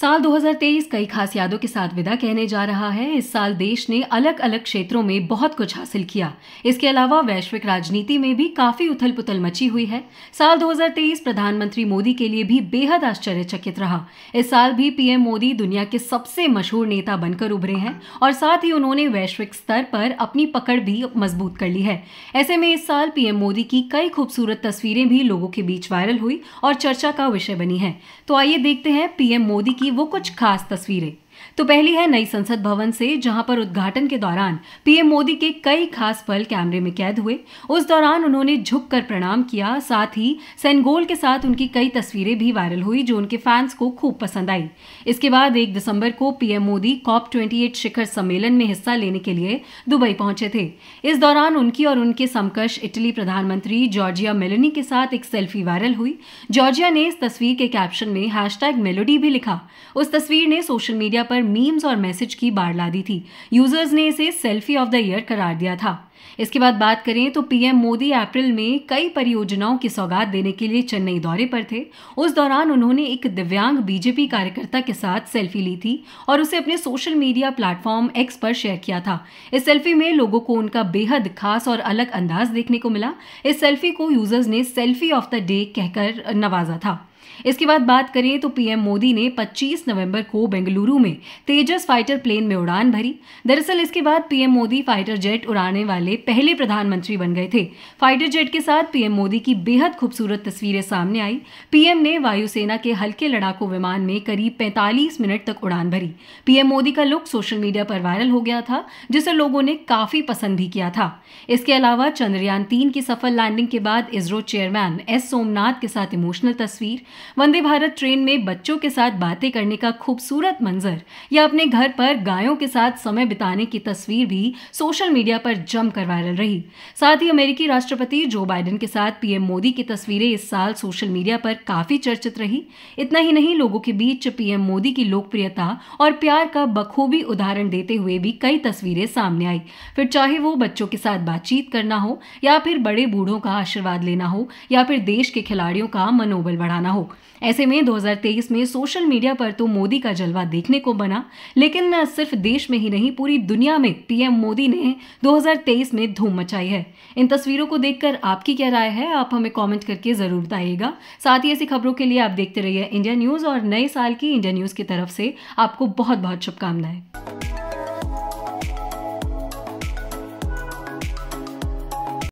साल 2023 कई खास यादों के साथ विदा कहने जा रहा है इस साल देश ने अलग अलग क्षेत्रों में बहुत कुछ हासिल किया इसके अलावा वैश्विक राजनीति में भी काफी उथल पुथल मची हुई है साल 2023 प्रधानमंत्री मोदी के लिए भी बेहद आश्चर्यचकित रहा इस साल भी पीएम मोदी दुनिया के सबसे मशहूर नेता बनकर उभरे हैं और साथ ही उन्होंने वैश्विक स्तर पर अपनी पकड़ भी मजबूत कर ली है ऐसे में इस साल पीएम मोदी की कई खूबसूरत तस्वीरें भी लोगों के बीच वायरल हुई और चर्चा का विषय बनी है तो आइए देखते हैं पीएम मोदी की की वो कुछ खास तस्वीरें तो पहली है नई संसद भवन से जहां पर उद्घाटन के दौरान पीएम मोदी के कई खास पल कैमरे में कैद हुए उस दौरान उन्होंने झुककर प्रणाम किया साथ ही सेनगोल के साथ उनकी कई तस्वीरें भी वायरल हुई जो उनके फैंस को खूब पसंद आई इसके बाद एक दिसंबर को पीएम मोदी कॉप ट्वेंटी शिखर सम्मेलन में हिस्सा लेने के लिए दुबई पहुंचे थे इस दौरान उनकी और उनके समकक्ष इटली प्रधानमंत्री जॉर्जिया मेलोनी के साथ एक सेल्फी वायरल हुई जॉर्जिया ने इस तस्वीर के कैप्शन में हैश मेलोडी भी लिखा उस तस्वीर ने सोशल मीडिया पर पर मीम्स और मैसेज की बाढ़ ला दी थी यूजर्स ने इसे सेल्फी ऑफ द ईयर करार दिया था इसके बाद बात करें तो पीएम मोदी अप्रैल में कई परियोजनाओं की सौगात देने के लिए चेन्नई दौरे पर थे उस दौरान उन्होंने एक दिव्यांग बीजेपी कार्यकर्ता के साथ सेल्फी ली थी और उसे अपने सोशल मीडिया प्लेटफॉर्म एक्स पर शेयर किया था इस सेल्फी में लोगों को उनका बेहद खास और अलग अंदाज देखने को मिला इस सेल्फी को यूजर्स ने सेल्फी ऑफ द डे कहकर नवाजा था इसके बाद बात करें तो पीएम मोदी ने 25 नवंबर को बेंगलुरु में तेजस फाइटर प्लेन में उड़ान भरी दरअसल इसके बाद पीएम मोदी फाइटर जेट उड़ाने वाले वाले पहले प्रधानमंत्री बन गए थे फाइटर जेट के साथ पीएम मोदी की बेहद खूबसूरत तस्वीरें सामने आई पीएम ने वायुसेना के हल्के लड़ाकू विमान में करीब 45 मिनट तक उड़ान भरी पीएम मोदी का लुक सोशल मीडिया पर वायरल हो गया था जिसे लोगों ने काफी पसंद भी किया था इसके अलावा चंद्रयान तीन की सफल लैंडिंग के बाद इसरो चेयरमैन एस सोमनाथ के साथ इमोशनल तस्वीर वंदे भारत ट्रेन में बच्चों के साथ बातें करने का खूबसूरत मंजर या अपने घर पर गायों के साथ समय बिताने की तस्वीर भी सोशल मीडिया पर जम जमकर वायरल रही साथ ही अमेरिकी राष्ट्रपति जो बाइडेन के साथ पीएम मोदी की तस्वीरें इस साल सोशल मीडिया पर काफी चर्चित रही इतना ही नहीं लोगों के बीच पीएम मोदी की लोकप्रियता और प्यार का बखूबी उदाहरण देते हुए भी कई तस्वीरें सामने आई फिर चाहे वो बच्चों के साथ बातचीत करना हो या फिर बड़े बूढ़ों का आशीर्वाद लेना हो या फिर देश के खिलाड़ियों का मनोबल बढ़ाना हो ऐसे में 2023 में सोशल मीडिया पर तो मोदी का जलवा देखने को बना लेकिन न सिर्फ देश में ही नहीं पूरी दुनिया में पीएम मोदी ने रेस में धूम मचाई है इन तस्वीरों को देखकर आपकी क्या राय है आप हमें कमेंट करके ज़रूर बताइएगा साथ ही ऐसी खबरों के लिए आप देखते रहिए इंडिया न्यूज़ और नए साल की इंडिया न्यूज़ की तरफ से आपको बहुत बहुत शुभकामनाएं